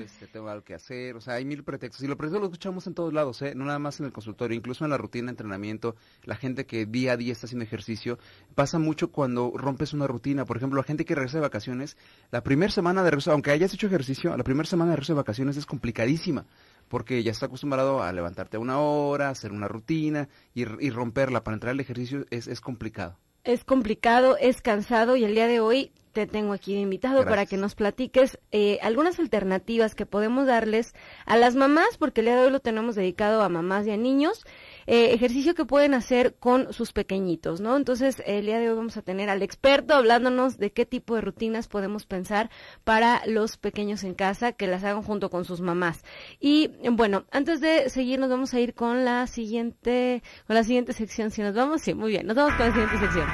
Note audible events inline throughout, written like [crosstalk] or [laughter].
este, tengo algo que hacer, o sea, hay mil pretextos. Y lo pretexto lo escuchamos en todos lados, ¿eh? no nada más en el consultorio, incluso en la rutina de entrenamiento, la gente que día a día está haciendo ejercicio, pasa mucho cuando rompes una rutina. Por ejemplo, la gente que regresa de vacaciones, la primera semana de regreso, aunque hayas hecho ejercicio, la primera semana de regreso de vacaciones es complicadísima, porque ya está acostumbrado a levantarte a una hora, hacer una rutina y, y romperla para entrar al ejercicio es complicado. Es complicado, es cansado y el día de hoy te tengo aquí de invitado para que nos platiques eh, algunas alternativas que podemos darles a las mamás, porque el día de hoy lo tenemos dedicado a mamás y a niños, eh, ejercicio que pueden hacer con sus pequeñitos, ¿no? Entonces, el día de hoy vamos a tener al experto hablándonos de qué tipo de rutinas podemos pensar para los pequeños en casa que las hagan junto con sus mamás. Y bueno, antes de seguir, nos vamos a ir con la siguiente, con la siguiente sección. Si nos vamos, sí, muy bien, nos vamos con la siguiente sección.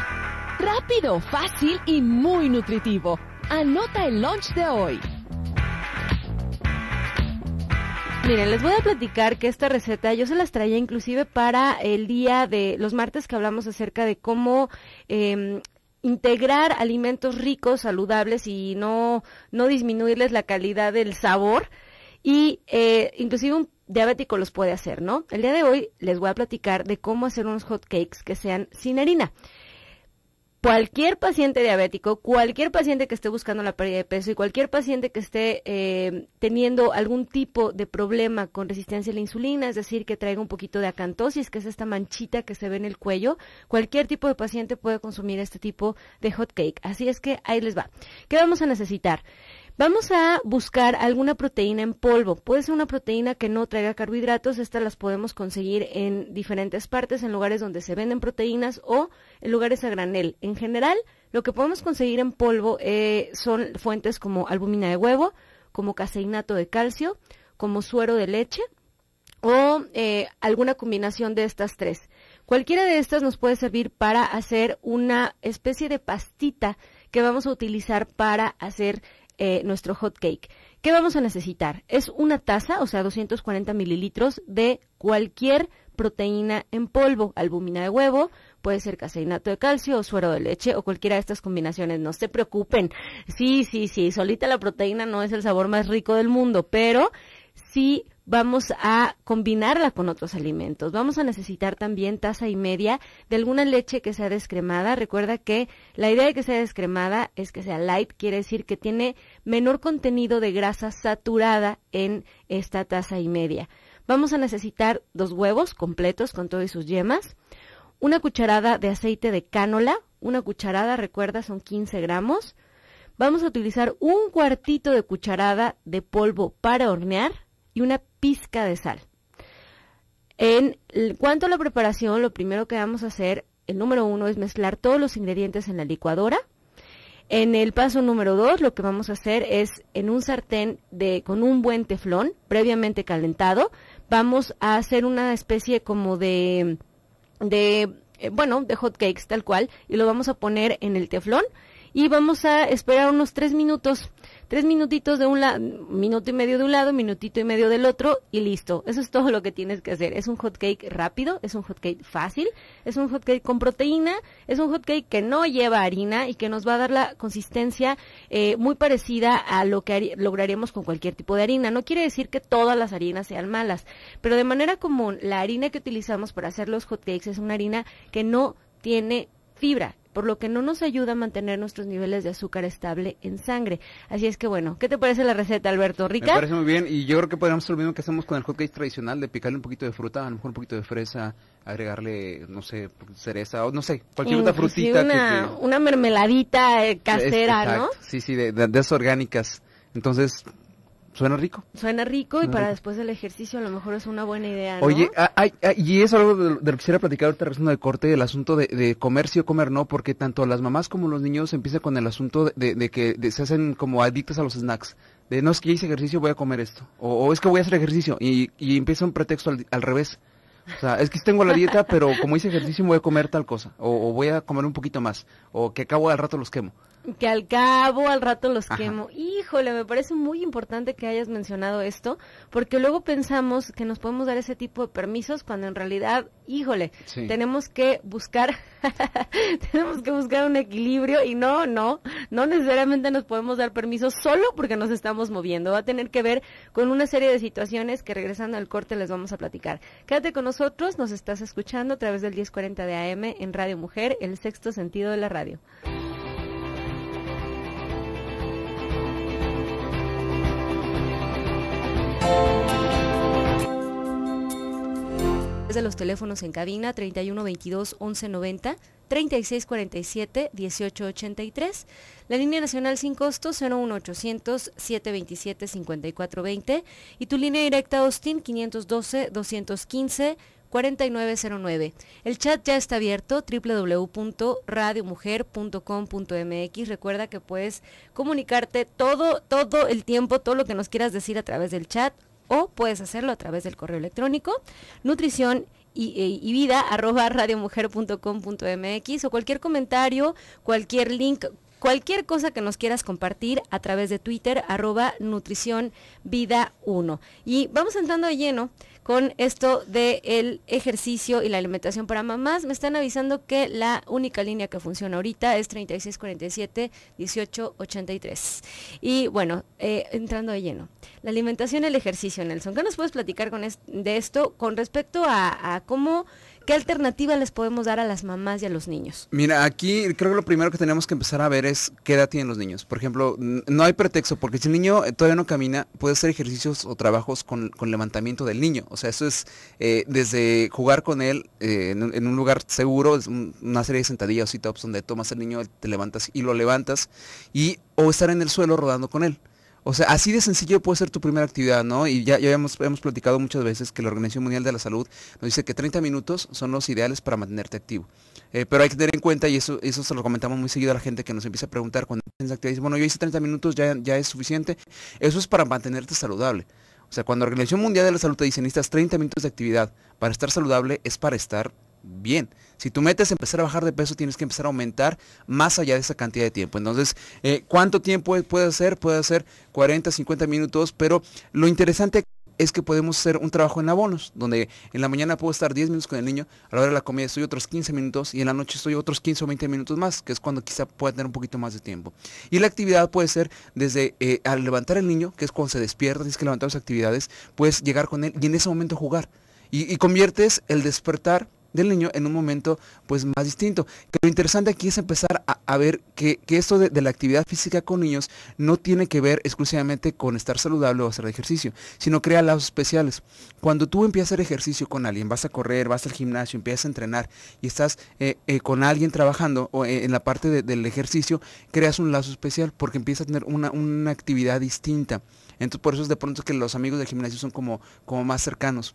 Rápido, fácil y muy nutritivo. Anota el lunch de hoy. Miren, les voy a platicar que esta receta yo se las traía inclusive para el día de los martes que hablamos acerca de cómo em, integrar alimentos ricos, saludables y no, no disminuirles la calidad del sabor. Y eh, inclusive un diabético los puede hacer, ¿no? El día de hoy les voy a platicar de cómo hacer unos hot cakes que sean sin harina cualquier paciente diabético, cualquier paciente que esté buscando la pérdida de peso y cualquier paciente que esté eh, teniendo algún tipo de problema con resistencia a la insulina, es decir, que traiga un poquito de acantosis, que es esta manchita que se ve en el cuello, cualquier tipo de paciente puede consumir este tipo de hot cake. Así es que ahí les va. ¿Qué vamos a necesitar? Vamos a buscar alguna proteína en polvo. Puede ser una proteína que no traiga carbohidratos. Estas las podemos conseguir en diferentes partes, en lugares donde se venden proteínas o en lugares a granel. En general, lo que podemos conseguir en polvo eh, son fuentes como albúmina de huevo, como caseinato de calcio, como suero de leche o eh, alguna combinación de estas tres. Cualquiera de estas nos puede servir para hacer una especie de pastita que vamos a utilizar para hacer eh, nuestro hot cake. ¿Qué vamos a necesitar? Es una taza, o sea, 240 mililitros de cualquier proteína en polvo, albúmina de huevo, puede ser caseinato de calcio o suero de leche o cualquiera de estas combinaciones. No se preocupen. Sí, sí, sí, solita la proteína no es el sabor más rico del mundo, pero sí vamos a combinarla con otros alimentos. Vamos a necesitar también taza y media de alguna leche que sea descremada. Recuerda que la idea de que sea descremada es que sea light, quiere decir que tiene menor contenido de grasa saturada en esta taza y media. Vamos a necesitar dos huevos completos con todas sus yemas, una cucharada de aceite de cánola, una cucharada, recuerda, son 15 gramos. Vamos a utilizar un cuartito de cucharada de polvo para hornear y una pizca de sal. En cuanto a la preparación, lo primero que vamos a hacer, el número uno, es mezclar todos los ingredientes en la licuadora. En el paso número dos, lo que vamos a hacer es en un sartén de, con un buen teflón previamente calentado, vamos a hacer una especie como de, de eh, bueno, de hot cakes tal cual, y lo vamos a poner en el teflón y vamos a esperar unos tres minutos. Tres minutitos de un lado, minuto y medio de un lado, minutito y medio del otro y listo. Eso es todo lo que tienes que hacer. Es un hotcake rápido, es un hotcake fácil, es un hotcake con proteína, es un hotcake que no lleva harina y que nos va a dar la consistencia eh, muy parecida a lo que lograríamos con cualquier tipo de harina. No quiere decir que todas las harinas sean malas, pero de manera común la harina que utilizamos para hacer los hotcakes es una harina que no tiene fibra por lo que no nos ayuda a mantener nuestros niveles de azúcar estable en sangre. Así es que bueno, ¿qué te parece la receta, Alberto? ¿Rica? Me parece muy bien y yo creo que podríamos hacer lo mismo que hacemos con el hot tradicional, de picarle un poquito de fruta, a lo mejor un poquito de fresa, agregarle, no sé, cereza o no sé, cualquier otra frutita. Una, que una mermeladita eh, casera, ¿no? Sí, sí, de, de, orgánicas. Entonces, Suena rico. Suena rico y para después del ejercicio a lo mejor es una buena idea. ¿no? Oye, ah, ay y es algo de, lo que quisiera platicar ahorita regresando de corte, el asunto de, de comer sí o comer no, porque tanto las mamás como los niños empiezan con el asunto de, de que se hacen como adictos a los snacks. De no es que hice ejercicio, voy a comer esto. O, es que voy a hacer ejercicio. Y, empieza un pretexto al, revés. O sea, es que tengo la dieta, pero como hice ejercicio, voy a comer tal cosa. O, o voy a comer un poquito más. O que acabo al rato los quemo que al cabo, al rato los quemo. Híjole, me parece muy importante que hayas mencionado esto, porque luego pensamos que nos podemos dar ese tipo de permisos cuando en realidad, híjole, tenemos que buscar, [laughs] tenemos que buscar un equilibrio y no, no, no necesariamente nos podemos dar permisos solo porque nos estamos moviendo. Va a tener que ver con una serie de situaciones que regresando al corte les vamos a platicar. Quédate con nosotros, nos estás escuchando a través del 1040 de AM en Radio Mujer, el sexto sentido de la radio. de los teléfonos en cabina 3122 1190, 3647 1883, la línea nacional sin costo 01800 727 5420 y tu línea directa Austin 512 215 4909. El chat ya está abierto, www.radiomujer.com.mx. Recuerda que puedes comunicarte todo, todo el tiempo, todo lo que nos quieras decir a través del chat o puedes hacerlo a través del correo electrónico nutrición y, eh, o cualquier comentario, cualquier link, cualquier cosa que nos quieras compartir a través de Twitter, arroba nutrición vida 1. Y vamos entrando de lleno con esto del ejercicio y la alimentación para mamás. Me están avisando que la única línea que funciona ahorita es 3647-1883. Y bueno, eh, entrando de lleno. La alimentación y el ejercicio, Nelson. ¿Qué nos puedes platicar de esto con respecto a cómo ¿Qué alternativa les podemos dar a las mamás y a los niños? Mira, aquí creo que lo primero que tenemos que empezar a ver es qué edad tienen los niños. Por ejemplo, no hay pretexto, porque si el niño eh, todavía no camina, puede hacer ejercicios o trabajos con, levantamiento del niño. O sea, eso es eh, desde jugar con él eh, en, un, lugar seguro, una serie de sentadillas o sit-ups donde tomas al niño, te levantas y lo levantas, y, o estar en el suelo rodando con él. O sea, así de sencillo puede ser tu primera actividad, ¿no? Y ya, ya hemos, hemos, platicado muchas veces que la Organización Mundial de la Salud nos dice que 30 minutos son los ideales para mantenerte activo. Eh, pero hay que tener en cuenta, y eso, eso se lo comentamos muy seguido a la gente que nos empieza a preguntar cuando tienes actividad, dice, bueno, yo hice 30 minutos, ya, ya es suficiente. Eso es para mantenerte saludable. O sea, cuando la Organización Mundial de la Salud te dice necesitas 30 minutos de actividad para estar saludable, es para estar bien. Si tú metes a empezar a bajar de peso, tienes que empezar a aumentar más allá de esa cantidad de tiempo. Entonces, eh, ¿cuánto tiempo puede hacer? Puede hacer 40, 50 minutos, pero lo interesante es que podemos hacer un trabajo en abonos, donde en la mañana puedo estar 10 minutos con el niño, a la hora de la comida estoy otros 15 minutos y en la noche estoy otros 15 o 20 minutos más, que es cuando quizá pueda tener un poquito más de tiempo. Y la actividad puede ser desde eh, al levantar el niño, que es cuando se despierta, tienes que levantar las actividades, puedes llegar con él y en ese momento jugar. y conviertes el despertar del niño en un momento pues más distinto. Que lo interesante aquí es empezar a, ver que, esto de, la actividad física con niños no tiene que ver exclusivamente con estar saludable o hacer ejercicio, sino crea lazos especiales. Cuando tú empiezas a hacer ejercicio con alguien, vas a correr, vas al gimnasio, empiezas a entrenar y estás eh, eh, con alguien trabajando o eh, en la parte del ejercicio, creas un lazo especial porque empiezas a tener una, una actividad distinta. Entonces por eso es de pronto que los amigos del gimnasio son como, como más cercanos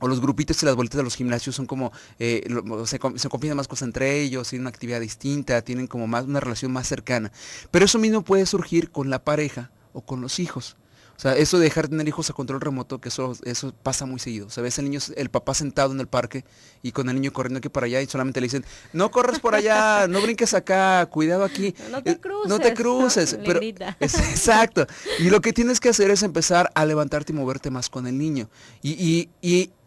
o los grupitos y las bolitas de los gimnasios son como, eh, se, confían más cosas entre ellos, tienen una actividad distinta, tienen como más una relación más cercana. Pero eso mismo puede surgir con la pareja o con los hijos. O sea, eso de dejar tener hijos a control remoto, que eso, eso pasa muy seguido. O sea, ves el niño, el papá sentado en el parque y con el niño corriendo aquí para allá y solamente le dicen, no corres por allá, no brinques acá, cuidado aquí. No te cruces. Eh, no te cruces. [laughs] exacto. Y lo que tienes que hacer es empezar a levantarte y moverte más con el niño. y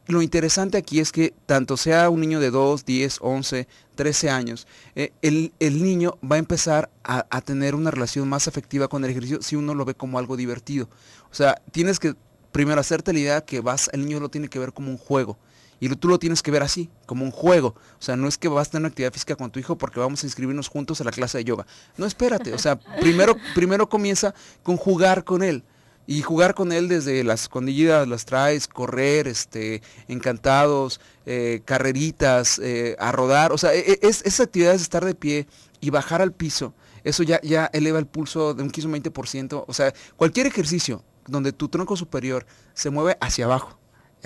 lo interesante aquí es que tanto sea un niño de 2, 10, 11, 13 años, eh, el, niño va a empezar a, tener una relación más afectiva con el ejercicio si uno lo ve como algo divertido. O sea, tienes que primero hacerte la idea que vas, el niño lo tiene que ver como un juego. Y tú lo tienes que ver así, como un juego. O sea, no es que vas a tener una actividad física con tu hijo porque vamos a inscribirnos juntos a la clase de yoga. No, espérate. O sea, primero, primero comienza con jugar con él y jugar con él desde las escondidas, las traes, correr, este, encantados, eh, carreritas, eh, a rodar. O sea, e, e, es, esa actividades estar de pie y bajar al piso, eso ya, ya eleva el pulso de un 15 o 20%. O sea, cualquier ejercicio donde tu tronco superior se mueve hacia abajo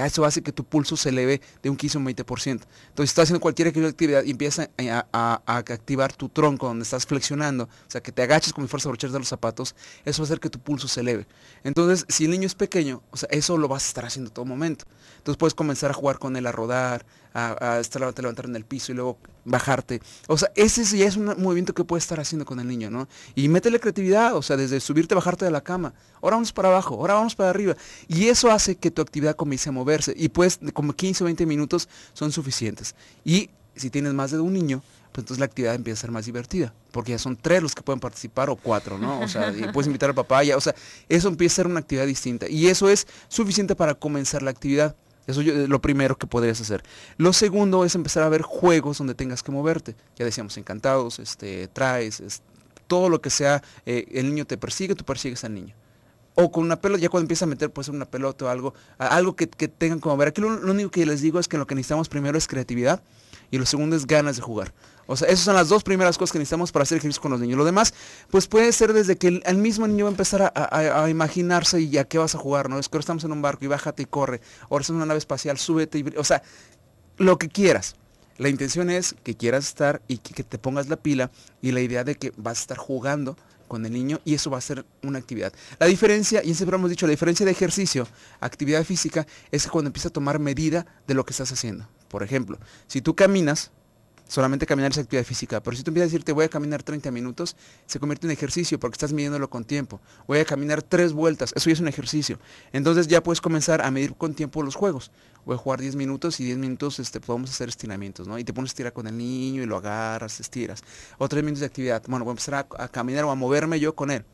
eso hace que tu pulso se eleve de un 15 o un 20%. Entonces, si estás haciendo cualquier actividad y empieza a, activar tu tronco donde estás flexionando, o sea, que te agaches con fuerza a de los zapatos, eso va a hacer que tu pulso se eleve. Entonces, si el niño es pequeño, o sea, eso lo vas a estar haciendo todo momento. Entonces, puedes comenzar a jugar con él, a rodar, a, estar, te levantar en el piso y luego bajarte. O sea, ese ya es un movimiento que puedes estar haciendo con el niño, ¿no? Y métele creatividad, o sea, desde subirte, bajarte de la cama. Ahora vamos para abajo, ahora vamos para arriba. Y eso hace que tu actividad comience a moverse. Y pues como 15 o 20 minutos son suficientes. Y si tienes más de un niño, pues entonces la actividad empieza a ser más divertida, porque ya son tres los que pueden participar o cuatro, ¿no? O sea, puedes invitar al papá, ya, o sea, eso empieza a ser una actividad distinta. Y eso es suficiente para comenzar la actividad. Eso es lo primero que podrías hacer. Lo segundo es empezar a ver juegos donde tengas que moverte. Ya decíamos, encantados, este, traes, todo lo que sea, eh, el niño te persigue, tú persigues al niño. O con una pelota, ya cuando empieza a meter, puede ser una pelota o algo, algo que, tengan como ver. Aquí lo único que les digo es que lo que necesitamos primero es creatividad y lo segundo es ganas de jugar. O sea, esas son las dos primeras cosas que necesitamos para hacer ejercicio con los niños. Lo demás, pues puede ser desde que el, mismo niño va a empezar a, imaginarse y a qué vas a jugar, ¿no? Es que ahora estamos en un barco y bájate y corre. Ahora en una nave espacial, súbete y... O sea, lo que quieras. La intención es que quieras estar y que, te pongas la pila y la idea de que vas a estar jugando con el niño y eso va a ser una actividad. La diferencia, y siempre hemos dicho, la diferencia de ejercicio, actividad física, es que cuando empieza a tomar medida de lo que estás haciendo. Por ejemplo, si tú caminas, solamente caminar es actividad física, pero si tú empiezas a decirte voy a caminar 30 minutos, se convierte en ejercicio porque estás midiéndolo con tiempo. Voy a caminar tres vueltas, eso ya es un ejercicio. Entonces ya puedes comenzar a medir con tiempo los juegos. Voy a jugar 10 minutos y 10 minutos este, podemos hacer estiramientos, ¿no? Y te pones a estirar con el niño y lo agarras, estiras. O 3 minutos de actividad. Bueno, voy a empezar a caminar o a moverme yo con él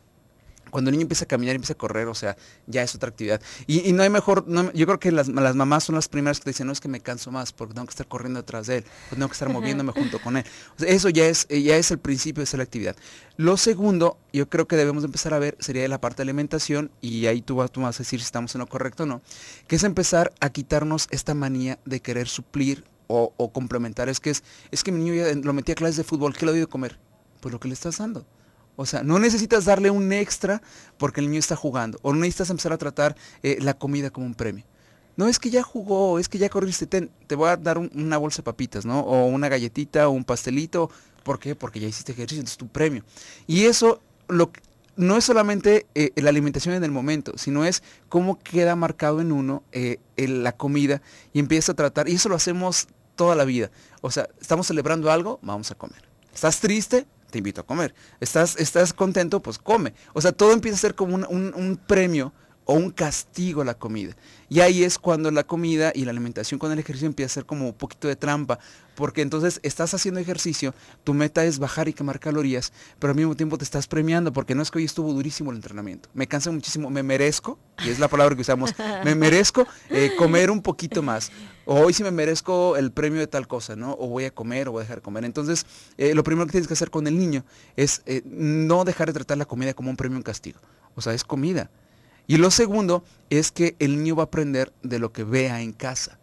cuando el niño empieza a caminar, empieza a correr, o sea, ya es otra actividad. Y, no hay mejor, yo creo que las, mamás son las primeras que te dicen, no es que me canso más porque tengo que estar corriendo atrás de él, pues tengo que estar moviéndome junto con él. eso ya es, eh, ya es el principio de esa actividad. Lo segundo, yo creo que debemos empezar a ver, sería la parte de alimentación, y ahí tú vas, tú vas a decir si estamos en lo correcto o no, que es empezar a quitarnos esta manía de querer suplir o, complementar. Es que es, es que mi niño ya lo metía a clases de fútbol, ¿qué le doy de comer? Pues lo que le estás dando. O sea, no necesitas darle un extra porque el niño está jugando. O no necesitas empezar a tratar eh, la comida como un premio. No, es que ya jugó, es que ya corriste, te, te voy a dar una bolsa de papitas, ¿no? O una galletita, o un pastelito. ¿Por qué? Porque ya hiciste ejercicio, entonces tu premio. Y eso lo, no es solamente eh, la alimentación en el momento, sino es cómo queda marcado en uno eh, la comida y empieza a tratar. Y eso lo hacemos toda la vida. O sea, estamos celebrando algo, vamos a comer. ¿Estás triste? te invito a comer. ¿Estás, estás contento? Pues come. O sea, todo empieza a ser como un, premio o un castigo la comida. Y ahí es cuando la comida y la alimentación con el ejercicio empieza a ser como un poquito de trampa, porque entonces estás haciendo ejercicio, tu meta es bajar y quemar calorías, pero al mismo tiempo te estás premiando, porque no es que hoy estuvo durísimo el entrenamiento, me cansa muchísimo, me merezco, y es la palabra que usamos, me merezco eh, comer un poquito más, o hoy sí me merezco el premio de tal cosa, ¿no? O voy a comer o voy a dejar de comer. Entonces, eh, lo primero que tienes que hacer con el niño es eh, no dejar de tratar la comida como un premio en castigo. O sea, es comida. Y lo segundo es que el niño va a aprender de lo que vea en casa.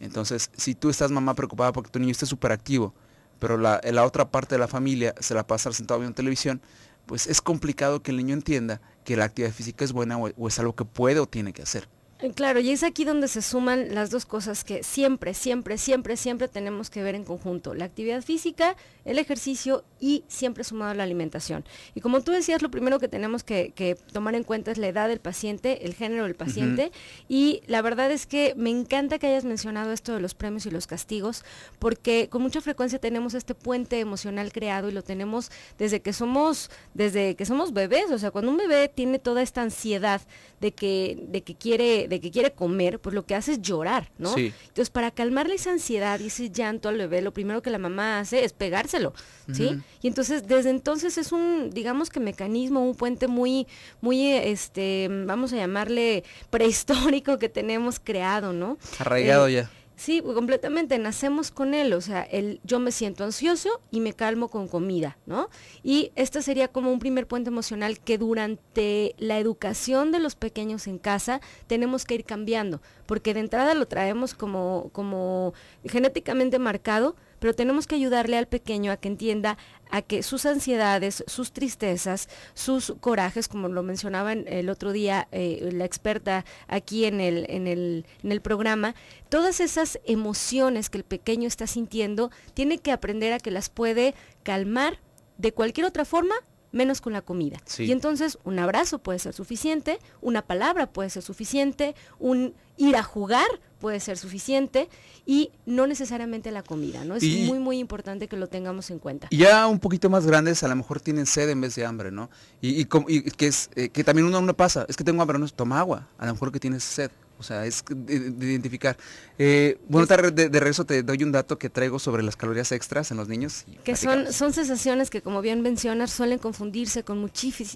Entonces, si tú estás mamá preocupada porque tu niño esté súper activo, pero la, otra parte de la familia se la pasa sentado viendo televisión, pues es complicado que el niño entienda que la actividad física es buena o es algo que puede o tiene que hacer. Eh, claro, y es aquí donde se suman las dos cosas que siempre, siempre, siempre, siempre tenemos que ver en conjunto, la actividad física, el ejercicio y siempre sumado a la alimentación. Y como tú decías, lo primero que tenemos que, tomar en cuenta es la edad del paciente, el género del paciente, y la verdad es que me encanta que hayas mencionado esto de los premios y los castigos, porque con mucha frecuencia tenemos este puente emocional creado y lo tenemos desde que somos, desde que somos bebés, o sea, cuando un bebé tiene toda esta ansiedad de que, de que quiere de que quiere comer, pues lo que hace es llorar, ¿no? Entonces, para calmarle esa ansiedad y ese llanto al bebé, lo primero que la mamá hace es pegárselo, ¿sí? Y entonces, desde entonces es un, digamos que mecanismo, un puente muy, muy, este, vamos a llamarle prehistórico que tenemos creado, ¿no? Arraigado eh, ya. Sí, completamente, nacemos con él, o sea, el, yo me siento ansioso y me calmo con comida, ¿no? Y este sería como un primer puente emocional que durante la educación de los pequeños en casa tenemos que ir cambiando, porque de entrada lo traemos como, como genéticamente marcado, pero tenemos que ayudarle al pequeño a que entienda a que sus ansiedades, sus tristezas, sus corajes, como lo mencionaba el otro día eh, la experta aquí en el, en el programa, todas esas emociones que el pequeño está sintiendo, tiene que aprender a que las puede calmar de cualquier otra forma menos con la comida. Y entonces un abrazo puede ser suficiente, una palabra puede ser suficiente, un ir a jugar puede ser suficiente y no necesariamente la comida, ¿no? Es muy, muy importante que lo tengamos en cuenta. Ya un poquito más grandes a lo mejor tienen sed en vez de hambre, ¿no? Y, eh, que, también uno, uno pasa, es que tengo hambre, no, toma agua, a lo mejor que tienes sed. O sea, es de, identificar. Eh, bueno, de, regreso te doy un dato que traigo sobre las calorías extras en los niños. Que son, son sensaciones que, como bien mencionas, suelen confundirse con muchísima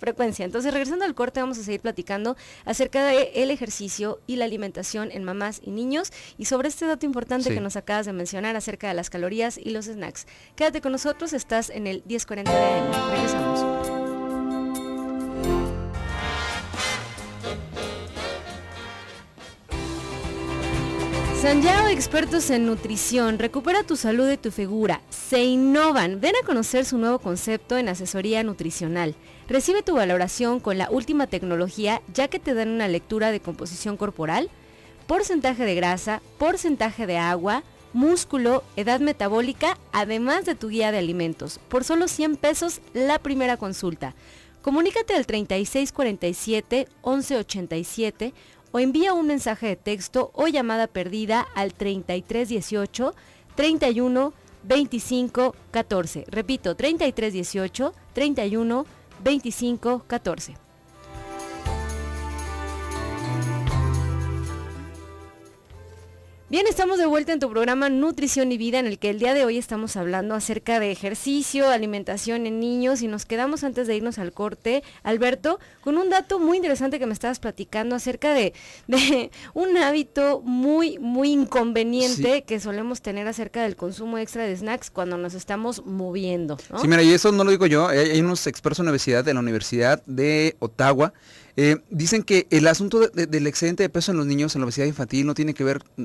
frecuencia. Entonces, regresando al corte, vamos a seguir platicando acerca del ejercicio y la alimentación en mamás y niños y sobre este dato importante que nos acabas de mencionar acerca de las calorías y los snacks. Quédate con nosotros, estás en el 1040 de Regresamos. de expertos en nutrición, recupera tu salud y tu figura. Se innovan. Ven a conocer su nuevo concepto en asesoría nutricional. Recibe tu valoración con la última tecnología ya que te dan una lectura de composición corporal, porcentaje de grasa, porcentaje de agua, músculo, edad metabólica, además de tu guía de alimentos. Por solo 100 pesos la primera consulta. Comunícate al 3647 1187 o envía un mensaje de texto o llamada perdida al 3318 31 25 14. Repito, 3318 31 25 14. Bien, estamos de vuelta en tu programa Nutrición y Vida, en el que el día de hoy estamos hablando acerca de ejercicio, alimentación en niños y nos quedamos antes de irnos al corte, Alberto, con un dato muy interesante que me estabas platicando acerca de, un hábito muy, muy inconveniente que solemos tener acerca del consumo extra de snacks cuando nos estamos moviendo. Sí, mira, y eso no lo digo yo, eh, hay, unos expertos en obesidad de la Universidad de Ottawa eh, dicen que el asunto del excedente de peso en los niños en la obesidad infantil no tiene que ver mm,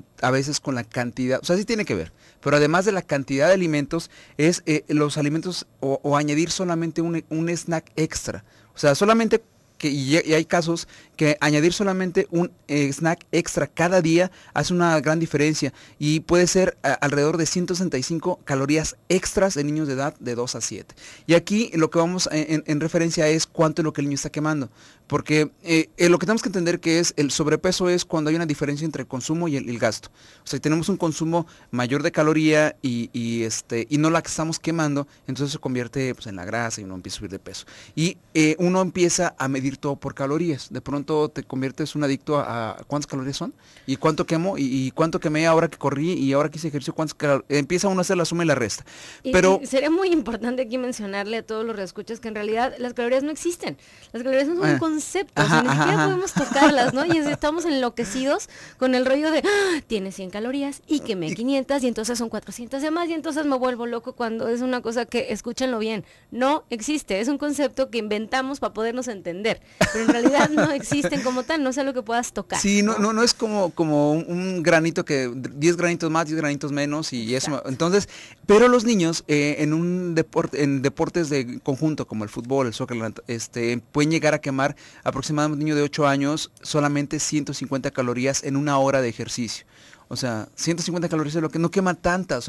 es con la cantidad, o sea, sí tiene que ver, pero además de la cantidad de alimentos, es eh, los alimentos o, añadir solamente un, snack extra. O sea, solamente, que, y, hay casos que añadir solamente un eh, snack extra cada día hace una gran diferencia y puede ser eh, alrededor de 165 calorías extras en niños de edad de 2 a 7. Y aquí lo que vamos en, en referencia es cuánto es lo que el niño está quemando. Porque eh, eh, lo que tenemos que entender que es el sobrepeso es cuando hay una diferencia entre el consumo y el, gasto. O sea, si tenemos un consumo mayor de caloría y, este, y no la estamos quemando, entonces se convierte pues, en la grasa y uno empieza a subir de peso. Y eh, uno empieza a medir todo por calorías. De pronto te conviertes un adicto a, cuántas calorías son y cuánto quemo y, cuánto quemé ahora que corrí y ahora que hice ejercicio, cuántas Empieza uno a hacer la suma y la resta. Pero sería muy importante aquí mencionarle a todos los reescuchas que en realidad las calorías no existen. Las calorías no son ah. un conceptos, ni siquiera podemos tocarlas, ¿no? Y estamos enloquecidos con el rollo de, ¡Ah! tiene 100 calorías y quemé 500 y entonces son 400 de más y entonces me vuelvo loco cuando es una cosa que, escúchenlo bien, no existe, es un concepto que inventamos para podernos entender, pero en realidad no [laughs] existen como tal, no es algo que puedas tocar. Sí, no, no, no, es como, como un, granito que, 10 granitos más, 10 granitos menos y eso, entonces, pero los niños eh, en un deporte, en deportes de conjunto como el fútbol, el soccer, este, pueden llegar a quemar aproximadamente un niño de 8 años, solamente 150 calorías en una hora de ejercicio. O sea, 150 calorías es lo que no quema tanta.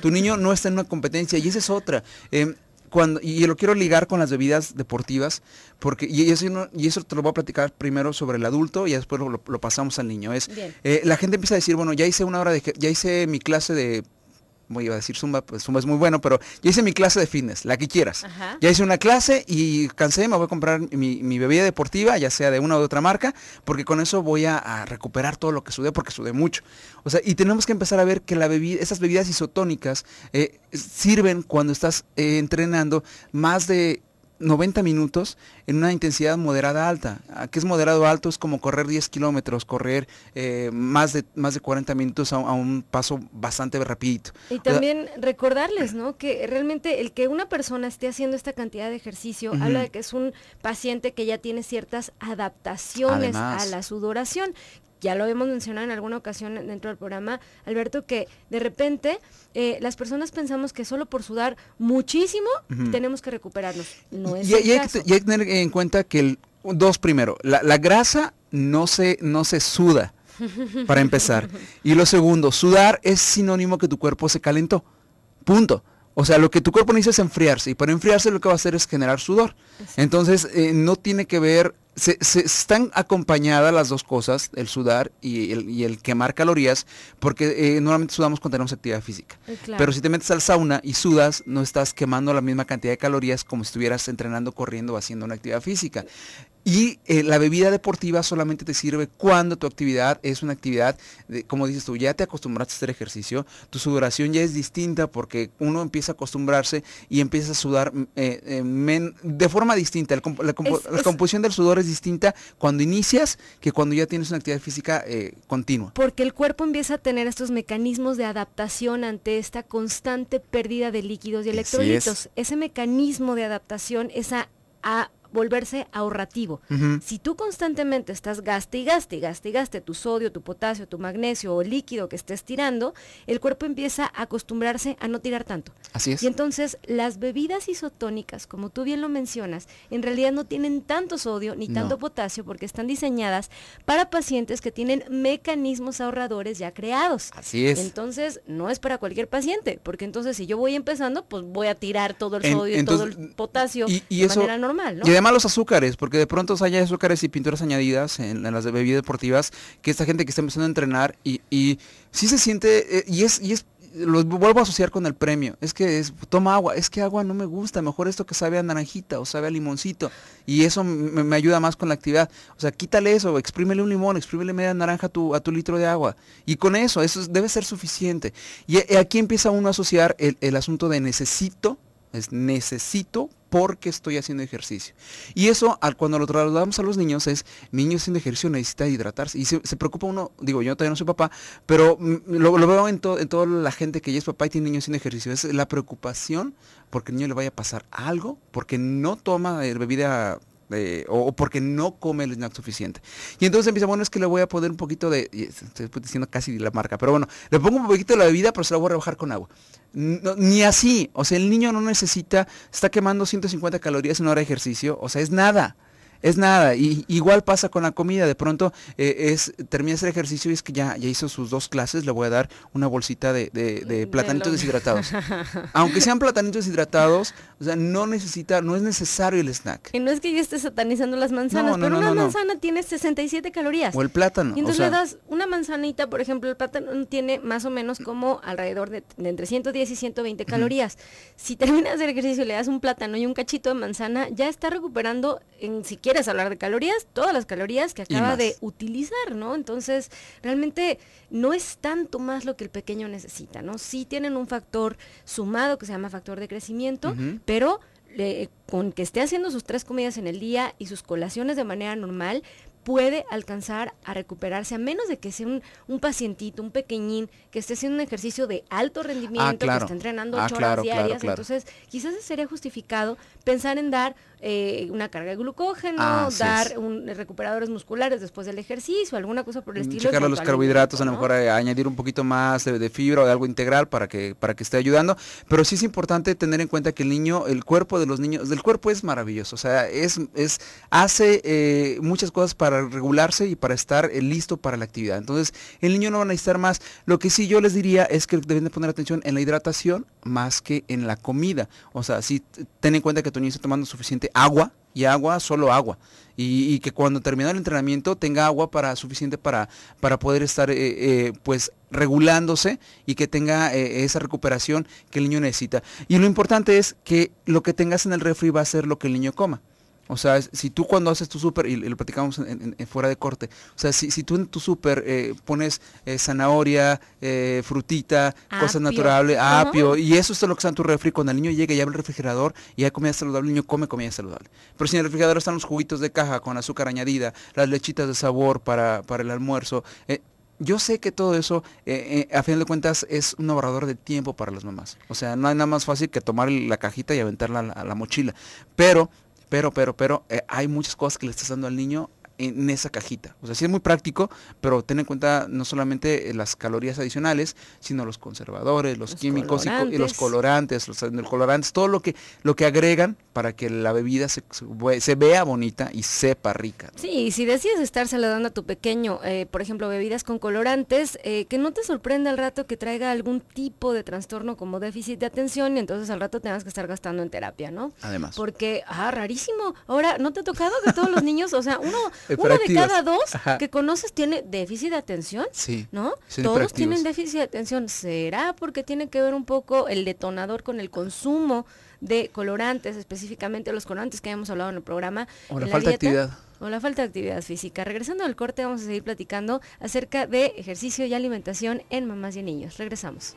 tu niño no está en una competencia y esa es otra. Em, cuando, y lo quiero ligar con las bebidas deportivas, porque, y eso, te lo voy a platicar primero sobre el adulto y después lo, pasamos al niño. Es, eh, la gente empieza a decir, bueno, ya hice una hora de, ya hice mi clase de voy iba a decir Zumba, pues Zumba es muy bueno, pero ya hice mi clase de fitness, la que quieras. Ya hice una clase y cansé, me voy a comprar mi, bebida deportiva, ya sea de una o de otra marca, porque con eso voy a, recuperar todo lo que sudé, porque sudé mucho. O sea, y tenemos que empezar a ver que la bebida, esas bebidas isotónicas eh, sirven cuando estás eh, entrenando más de 90 minutos en una intensidad moderada alta. Ah, ¿Qué es moderado alto? Es como correr 10 kilómetros, correr eh, más, de, más de 40 minutos a, un paso bastante rapidito. Y también recordarles, ¿no? Que realmente el que una persona esté haciendo esta cantidad de ejercicio habla de que es un paciente que ya tiene ciertas adaptaciones a la sudoración, ya lo habíamos mencionado en alguna ocasión dentro del programa, Alberto, que de repente eh, las personas pensamos que solo por sudar muchísimo tenemos que recuperarnos. No y, hay Que, tener en cuenta que, el, dos primero, la, grasa no se, no se suda, para empezar. [laughs] Y lo segundo, sudar es sinónimo que tu cuerpo se calentó. Punto. O sea, lo que tu cuerpo necesita es enfriarse y para enfriarse lo que va a hacer es generar sudor. Entonces, eh, no tiene que ver se, están acompañadas las dos cosas, el sudar y el, quemar calorías, porque eh, normalmente sudamos cuando tenemos actividad física. Eh, Pero si te metes al sauna y sudas, no estás quemando la misma cantidad de calorías como si estuvieras entrenando, corriendo o haciendo una actividad física. Y eh, la bebida deportiva solamente te sirve cuando tu actividad es una actividad, de, como dices tú, ya te acostumbraste a hacer ejercicio, tu sudoración ya es distinta porque uno empieza a acostumbrarse y empieza a sudar mm, eh, eh, de forma distinta. la, composición del sudor es distinta cuando inicias que cuando ya tienes una actividad física continua. Porque el cuerpo empieza a tener estos mecanismos de adaptación ante esta constante pérdida de líquidos y electrolitos. Ese mecanismo de adaptación, esa... A, volverse ahorrativo. Si tú constantemente estás gaste y gaste y gaste y gaste tu sodio, tu potasio, tu magnesio o líquido que estés tirando, el cuerpo empieza a acostumbrarse a no tirar tanto. Así es. Y entonces las bebidas isotónicas, como tú bien lo mencionas, en realidad no tienen tanto sodio ni tanto potasio porque están diseñadas para pacientes que tienen mecanismos ahorradores ya creados. Así es. Entonces no es para cualquier paciente, porque entonces si yo voy empezando, pues voy a tirar todo el sodio, todo el potasio y, de manera normal, ¿no? malos los azúcares, porque de pronto hay azúcares y pinturas añadidas en, las bebidas deportivas que esta gente que está empezando a entrenar y, si se siente, eh, y es, y es lo vuelvo a asociar con el premio. Es que es, toma agua, es que agua no me gusta, mejor esto que sabe a naranjita o sabe a limoncito. Y eso me, ayuda más con la actividad. O sea, quítale eso, exprímele un limón, exprímele media naranja a tu, a tu litro de agua. Y con eso, eso debe ser suficiente. Y, eh, aquí empieza uno a asociar el, el asunto de necesito, es necesito porque estoy haciendo ejercicio. Y eso al, cuando lo trasladamos a los niños es, niños sin ejercicio necesita hidratarse. Y se, preocupa uno, digo, yo todavía no soy papá, pero lo, veo en, en, toda la gente que ya es papá y tiene niños sin ejercicio. Es la preocupación porque el niño le vaya a pasar algo, porque no toma eh, bebida o, porque no come el snack suficiente. Y entonces empieza, bueno, es que le voy a poner un poquito de, estoy pues diciendo casi la marca, pero bueno, le pongo un poquito de la bebida, pero se la voy a rebajar con agua. ni así, o sea, el niño no necesita, está quemando 150 calorías en una hora de ejercicio, o sea, es nada es nada. Y, igual pasa con la comida. De pronto eh, es terminas el ejercicio y es que ya, ya hizo sus dos clases, le voy a dar una bolsita de, de, platanitos deshidratados. [laughs] Aunque sean platanitos deshidratados, o sea, no necesita, no es necesario el snack. Y no es que yo esté satanizando las manzanas, pero una manzana tiene 67 calorías. O el plátano. entonces le das una manzanita, por ejemplo, el plátano tiene más o menos como alrededor de, entre 110 y 120 calorías. Si terminas el ejercicio y le das un plátano y un cachito de manzana, ya está recuperando en siquiera quieres hablar de calorías, todas las calorías que acaba de utilizar, ¿no? Entonces, realmente no es tanto más lo que el pequeño necesita, ¿no? Sí tienen un factor sumado que se llama factor de crecimiento, pero eh, con que esté haciendo sus tres comidas en el día y sus colaciones de manera normal, puede alcanzar a recuperarse, a menos de que sea un, pacientito, un pequeñín, que esté haciendo un ejercicio de alto ah, rendimiento, que esté entrenando ah, ocho horas diarias. Entonces, quizás sería justificado pensar en dar eh, una carga de glucógeno, ah, dar eh, recuperadores musculares después del ejercicio, alguna cosa por el mm, estilo. Checar los carbohidratos, a lo mejor eh, añadir un poquito más de, fibra o de algo integral para que, para que esté ayudando. Pero sí es importante tener en cuenta que el niño, el cuerpo de los niños, del cuerpo es maravilloso, o sea, es, hace muchas cosas para regularse y para estar listo para la actividad. Entonces, el niño no va a necesitar más. Lo que sí yo les diría es que deben de poner atención en la hidratación más que en la comida. O sea, sí ten en cuenta que tu niño está tomando suficiente agua y agua, solo agua. Y, que cuando termine el entrenamiento tenga agua para suficiente para, para poder estar eh, eh, pues regulándose y que tenga eh, esa recuperación que el niño necesita. Y lo importante es que lo que tengas en el refri va a ser lo que el niño coma. O sea, si tú cuando haces tu súper, y, lo platicamos en, fuera de corte, o sea, si, tú en tu súper eh, pones eh, zanahoria, eh, frutita, cosas naturales, apio, y eso es lo que está en tu refri, cuando el niño llega y abre el refrigerador y hay comida saludable, el niño come comida saludable. Pero si en el refrigerador están los juguitos de caja con azúcar añadida, las lechitas de sabor para, el almuerzo, yo sé que todo eso, a final de cuentas, es un ahorrador de tiempo para las mamás. O sea, no hay nada más fácil que tomar la cajita y aventarla a la mochila. Pero pero, pero, pero eh, hay muchas cosas que le estás dando al niño en esa cajita. O sea, sí es muy práctico, pero ten en cuenta no solamente eh, las calorías adicionales, sino los conservadores, los, químicos Y, los colorantes, los, colorantes, todo lo que, lo que agregan para que la bebida se, vea bonita y sepa rica. Sí, y si decides estar saludando a tu pequeño, eh, por ejemplo, bebidas con colorantes, eh, que no te sorprenda al rato que traiga algún tipo de trastorno como déficit de atención y entonces al rato tengas que estar gastando en terapia, ¿no? Además. Porque, ah, rarísimo. Ahora, ¿no te ha tocado que todos los niños, o sea, uno [laughs] Eh, uno de cada dos que conoces tiene déficit de atención, sí, ¿no? Todos tienen déficit de atención. ¿Será porque tiene que ver un poco el detonador con el consumo de colorantes, específicamente los colorantes que habíamos hablado en el programa? O la, falta de actividad. O la falta de actividad física. Regresando al corte vamos a seguir platicando acerca de ejercicio y alimentación en mamás y en niños. Regresamos.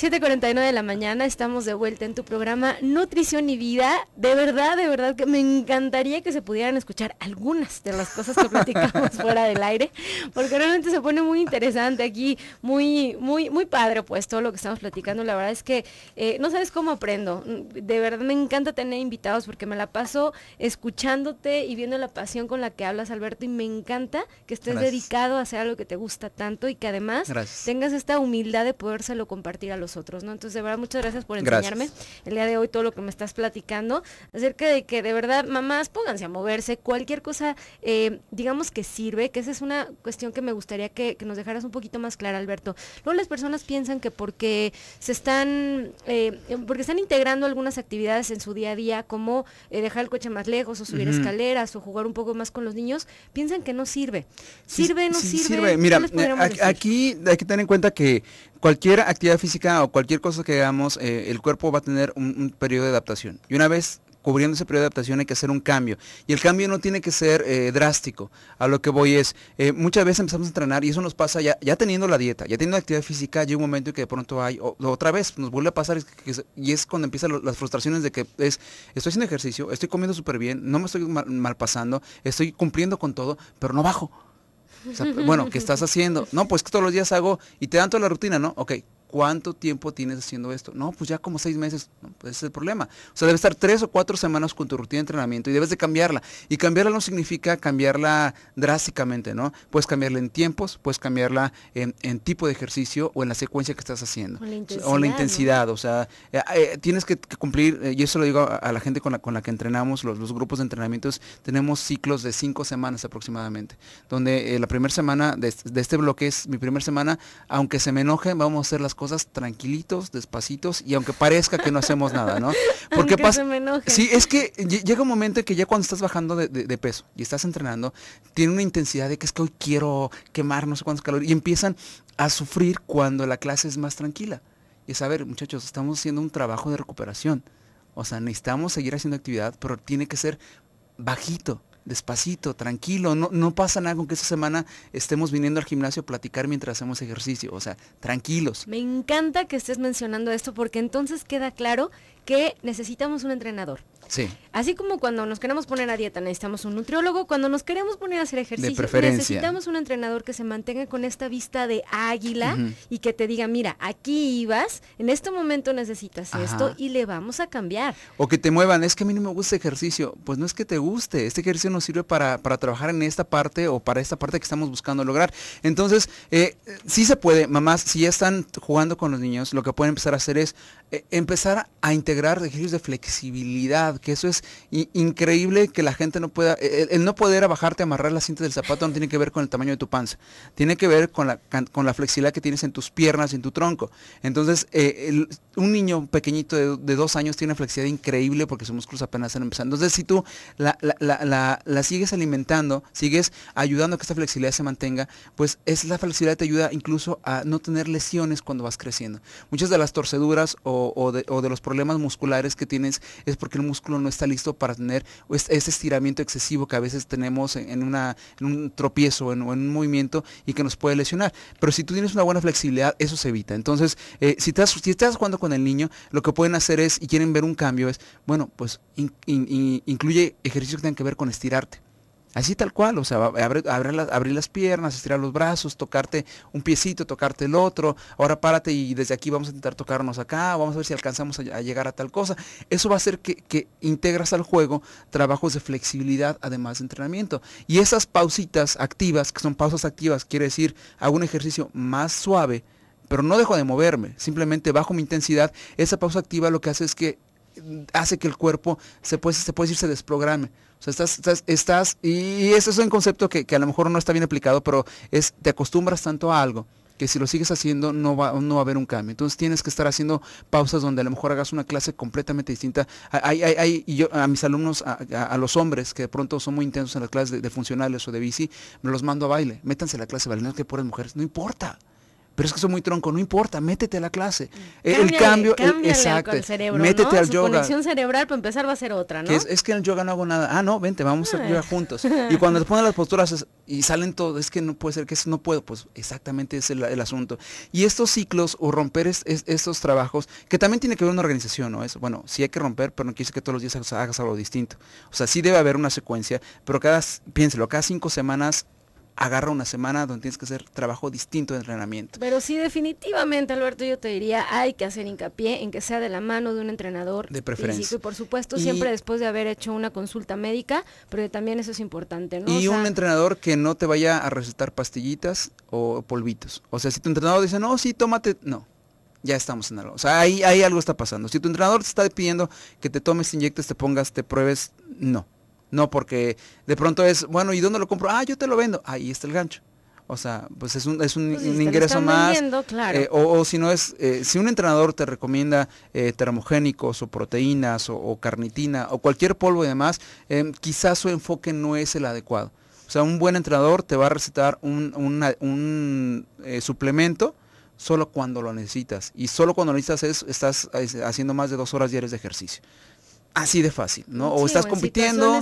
7.49 de la mañana, estamos de vuelta en tu programa Nutrición y Vida. De verdad, de verdad que me encantaría que se pudieran escuchar algunas de las cosas que platicamos [laughs] fuera del aire, porque realmente se pone muy interesante aquí, muy, muy, muy padre pues todo lo que estamos platicando. La verdad es que eh, no sabes cómo aprendo. De verdad me encanta tener invitados porque me la paso escuchándote y viendo la pasión con la que hablas, Alberto, y me encanta que estés dedicado a hacer algo que te gusta tanto y que además tengas esta humildad de podérselo compartir a los otros, ¿no? Entonces, de verdad, muchas gracias por enseñarme el día de hoy todo lo que me estás platicando acerca de que, de verdad, mamás, pónganse a moverse, cualquier cosa, eh, digamos que sirve, que esa es una cuestión que me gustaría que, nos dejaras un poquito más clara, Alberto. Luego las personas piensan que porque se están, eh, porque están integrando algunas actividades en su día a día, como eh, dejar el coche más lejos o subir escaleras o jugar un poco más con los niños, piensan que no sirve. ¿Sirve, no sirve? sirve. Mira, aquí hay que tener en cuenta que cualquier actividad física o cualquier cosa que hagamos, eh, el cuerpo va a tener un, periodo de adaptación. Y una vez cubriendo ese periodo de adaptación hay que hacer un cambio. Y el cambio no tiene que ser eh, drástico. A lo que voy es, eh, muchas veces empezamos a entrenar y eso nos pasa ya, teniendo la dieta, ya teniendo actividad física, llega un momento que de pronto hay, otra vez nos vuelve a pasar y es cuando empiezan las frustraciones de que es, estoy haciendo ejercicio, estoy comiendo súper bien, no me estoy mal, mal pasando, estoy cumpliendo con todo, pero no bajo bueno, ¿qué estás haciendo? No, pues que todos los días hago y te dan toda la rutina, ¿no? Ok, ¿cuánto tiempo tienes haciendo esto? No, pues ya como seis meses, pues ese es el problema. O sea, debes estar tres o cuatro semanas con tu rutina de entrenamiento y debes de cambiarla. Y cambiarla no significa cambiarla drásticamente, ¿no? Puedes cambiarla en tiempos, puedes cambiarla en, tipo de ejercicio o en la secuencia que estás haciendo. O en la intensidad, o sea, eh, eh, tienes que, cumplir, eh, y eso lo digo a, la gente con la, que entrenamos, los, grupos de entrenamientos, tenemos ciclos de cinco semanas aproximadamente, donde la primera semana de, de este bloque es mi primera semana, aunque se me enoje, vamos a hacer las cosas tranquilitos, despacitos y aunque parezca que no hacemos nada, ¿no? [laughs] Porque pasa... Sí, es que llega un momento que ya cuando estás bajando de, peso y estás entrenando, tiene una intensidad de que es que hoy quiero quemar no sé cuántos calores y empiezan a sufrir cuando la clase es más tranquila. Y es, a ver, muchachos, estamos haciendo un trabajo de recuperación. O sea, necesitamos seguir haciendo actividad, pero tiene que ser bajito despacito, tranquilo, no, no pasa nada con que esta semana estemos viniendo al gimnasio a platicar mientras hacemos ejercicio, o sea, tranquilos. Me encanta que estés mencionando esto porque entonces queda claro que necesitamos un entrenador. Así como cuando nos queremos poner a dieta necesitamos un nutriólogo, cuando nos queremos poner a hacer ejercicio necesitamos un entrenador que se mantenga con esta vista de águila y que te diga, mira, aquí ibas, en este momento necesitas esto y le vamos a cambiar. O que te muevan, es que a mí no me gusta ejercicio, pues no es que te guste, este ejercicio nos sirve para, trabajar en esta parte o para esta parte que estamos buscando lograr. Entonces, eh, sí se puede, mamás, si ya están jugando con los niños, lo que pueden empezar a hacer es eh, empezar a integrar ejercicios de flexibilidad que eso es increíble que la gente no pueda, e, e, el, no poder abajarte, amarrar la cinta del zapato no tiene que ver con el tamaño de tu panza, tiene que ver con la, con la flexibilidad que tienes en tus piernas, en tu tronco. Entonces, eh, un niño pequeñito de, dos años tiene flexibilidad increíble porque sus músculos apenas están empezando. Entonces, si tú la, sigues alimentando, sigues ayudando a que esta flexibilidad se mantenga, pues la flexibilidad te ayuda incluso a no tener lesiones cuando vas creciendo. Muchas de las torceduras o de los problemas musculares que tienes es porque el músculo no está listo para tener ese estiramiento excesivo que a veces tenemos en, un tropiezo o en un movimiento y que nos puede lesionar. Pero si tú tienes una buena flexibilidad, eso se evita. Entonces, eh, si, estás, estás jugando con el niño, lo que pueden hacer es, y quieren ver un cambio, es, bueno, pues incluye ejercicios que tengan que ver con estirarte Así tal cual, o sea, abrir, las, piernas, estirar los brazos, tocarte un piecito, tocarte el otro, ahora párate y desde aquí vamos a intentar tocarnos acá, vamos a ver si alcanzamos a, llegar a tal cosa. Eso va a hacer que, que, integras al juego trabajos de flexibilidad además de entrenamiento. Y esas pausitas activas, que son pausas activas, quiere decir, hago un ejercicio más suave, pero no dejo de moverme, simplemente bajo mi intensidad. Esa pausa activa lo que hace es que hace que el cuerpo se puede, se puede decir se desprograme. O sea, estás, estás, y ese es un concepto que, a lo mejor no está bien aplicado, pero es, te acostumbras tanto a algo que si lo sigues haciendo no va, no va a haber un cambio. Entonces tienes que estar haciendo pausas donde a lo mejor hagas una clase completamente distinta. y yo, a mis alumnos, a, los hombres que de pronto son muy intensos en las clases de, funcionales o de bici, me los mando a baile. Métanse a la clase de baile, que puras mujeres, no importa pero es que soy muy tronco, no importa, métete a la clase. Mm. E, el cambio, el, exacto, métete al yoga. conexión cerebral para empezar va a ser otra, ¿no? es, que en el yoga no hago nada. Ah, no, vente, vamos a ah. yoga juntos. Y cuando te ponen las posturas y salen todo, es que no puede ser que eso no puedo, pues exactamente es el, asunto. Y estos ciclos o romper estos trabajos, que también tiene que ver una organización, ¿no? bueno, sí hay que romper, pero no quiere decir que todos los días hagas algo distinto. O sea, sí debe haber una secuencia, pero cada, piénselo, cada cinco semanas agarra una semana donde tienes que hacer trabajo distinto de entrenamiento. Pero sí, definitivamente, Alberto, yo te diría, hay que hacer hincapié en que sea de la mano de un entrenador. De preferencia. y por supuesto, siempre después de haber hecho una consulta médica, pero también eso es importante, ¿no? Y un entrenador que no te vaya a recetar pastillitas o polvitos. O sea, si tu entrenador dice, no, sí, tómate, no ya estamos en algo. O sea, ahí, ahí, algo está pasando. Si tu entrenador te está pidiendo que te tomes, te inyectes, te pongas, te pruebes, no. No porque de pronto es, bueno, ¿y dónde lo compro? Ah, yo te lo vendo. Ahí está el gancho. O sea, pues es un, ingreso más. claro. Eh, o, si no es, eh, si un entrenador te recomienda eh, termogénicos o proteínas o, carnitina o cualquier polvo y demás, quizás su enfoque no es el adecuado. O sea, un buen entrenador te va a recetar un, un suplemento solo cuando lo necesitas. Y solo cuando lo necesitas es, estás haciendo más de dos horas diarias de ejercicio así de fácil, ¿no? O estás compitiendo,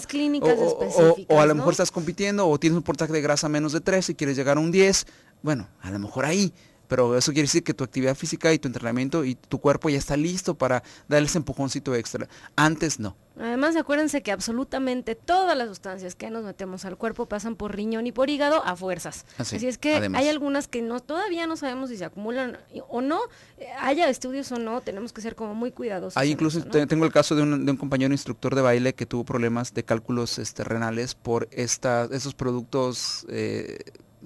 o, a lo mejor estás compitiendo, o tienes un porcentaje de grasa menos de 3 y quieres llegar a un 10, bueno, a lo mejor ahí, pero eso quiere decir que tu actividad física y tu entrenamiento y tu cuerpo ya está listo para darle ese empujoncito extra. Antes no. Además, acuérdense que absolutamente todas las sustancias que nos metemos al cuerpo pasan por riñón y por hígado a fuerzas. Así, es que hay algunas que no todavía no sabemos si se acumulan o no, eh, haya estudios o no, tenemos que ser como muy cuidadosos. Hay incluso, tengo el caso de un, compañero instructor de baile que tuvo problemas de cálculos este, renales por esta, esos productos eh,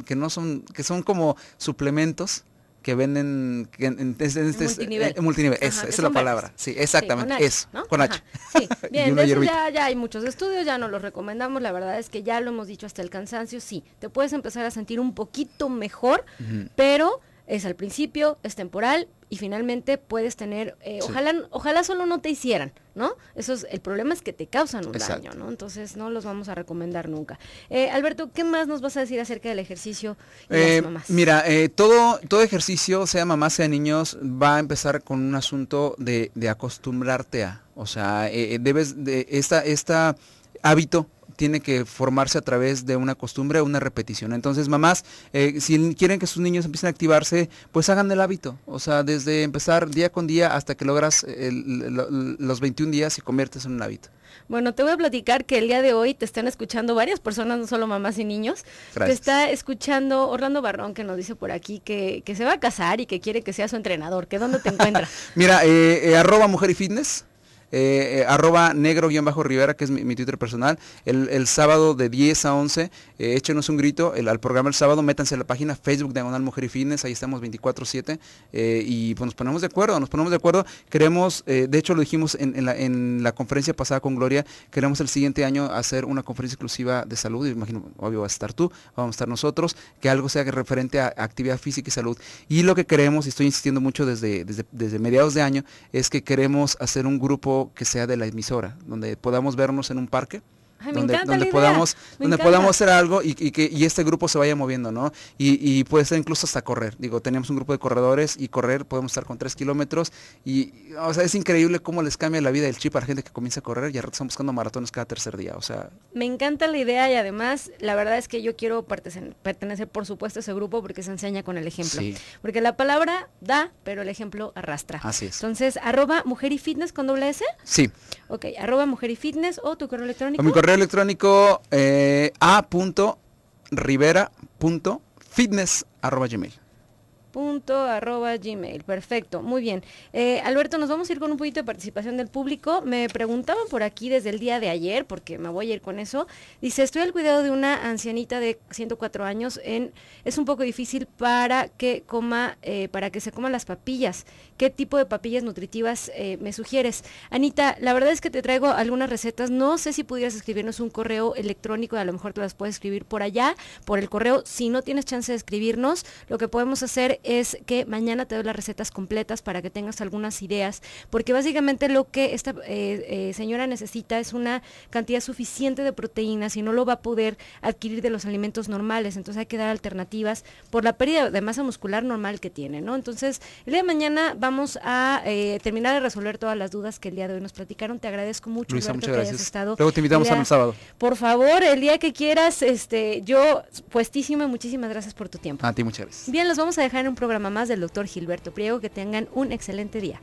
que no son, que son como suplementos que venden este en, multinivel. esa, es la palabra. Sí, exactamente. eso, con H. Sí. [laughs] Bien, ya, ya hay muchos estudios, ya no los recomendamos. La verdad es que ya lo hemos dicho hasta el cansancio. Sí, te puedes empezar a sentir un poquito mejor, pero es al principio, es temporal y finalmente puedes tener, eh, ojalá, ojalá solo no te hicieran, ¿no? Eso es, el problema es que te causan un daño, ¿no? Entonces no los vamos a recomendar nunca. Eh, Alberto, ¿qué más nos vas a decir acerca del ejercicio y las eh, mamás? Mira, todo, todo ejercicio, sea mamá sea niños, va a empezar con un asunto de, de acostumbrarte a, o sea, debes de esta, esta hábito tiene que formarse a través de una costumbre, una repetición. Entonces, mamás, eh, si quieren que sus niños empiecen a activarse, pues hagan el hábito. O sea, desde empezar día con día hasta que logras los 21 días y conviertes en un hábito. Bueno, te voy a platicar que el día de hoy te están escuchando varias personas, no solo mamás y niños. Te está escuchando Orlando Barrón, que nos dice por aquí que, se va a casar y que quiere que sea su entrenador. ¿Que dónde te encuentras? [laughs] Mira, eh, eh, arroba mujer y fitness. Eh, eh, arroba negro-rivera, que es mi, Twitter personal, el, sábado de 10 a 11, eh, échenos un grito al programa el sábado, métanse a la página Facebook Diagonal Mujer y Fitness, ahí estamos 24-7, eh, y pues nos ponemos de acuerdo, nos ponemos de acuerdo, queremos, de hecho lo dijimos en, la, en, la, conferencia pasada con Gloria, queremos el siguiente año hacer una conferencia exclusiva de salud, imagino, obvio, vas a estar tú, vamos a estar nosotros, que algo sea referente a actividad física y salud. Y lo que queremos, y estoy insistiendo mucho desde, desde mediados de año, es que queremos hacer un grupo que sea de la emisora, donde podamos vernos en un parque donde, donde podamos, donde podamos hacer algo y, que este grupo se vaya moviendo, ¿no? Y, puede ser incluso hasta correr. Digo, tenemos un grupo de corredores y correr podemos estar con tres kilómetros y, o sea, es increíble cómo les cambia la vida el chip a la gente que comienza a correr y ahora están buscando maratones cada tercer día, o sea. Me encanta la idea y además la verdad es que yo quiero pertenecer, por supuesto, a ese grupo porque se enseña con el ejemplo. Porque la palabra da, pero el ejemplo arrastra. Así es. Entonces, arroba mujer y fitness con doble S. Sí. Ok, arroba mujer y fitness o tu correo electrónico correo electrónico eh, Punto, arroba, gmail. Perfecto, muy bien. Eh, Alberto, nos vamos a ir con un poquito de participación del público. Me preguntaban por aquí desde el día de ayer, porque me voy a ir con eso. Dice, estoy al cuidado de una ancianita de 104 años. En, es un poco difícil para que coma, eh, para que se coman las papillas. ¿Qué tipo de papillas nutritivas eh, me sugieres? Anita, la verdad es que te traigo algunas recetas. No sé si pudieras escribirnos un correo electrónico, a lo mejor te las puedes escribir por allá, por el correo. Si no tienes chance de escribirnos, lo que podemos hacer es que mañana te doy las recetas completas para que tengas algunas ideas, porque básicamente lo que esta eh, eh, señora necesita es una cantidad suficiente de proteínas y no lo va a poder adquirir de los alimentos normales, entonces hay que dar alternativas por la pérdida de masa muscular normal que tiene, ¿no? Entonces, el día de mañana vamos a eh, terminar de resolver todas las dudas que el día de hoy nos platicaron. Te agradezco mucho, Luisa, muchas gracias. estado. Luego te invitamos a un sábado. Por favor, el día que quieras, este, yo puestísima, muchísimas gracias por tu tiempo. A ti, muchas gracias. Bien, los vamos a dejar en un programa más del doctor Gilberto Priego. Que tengan un excelente día.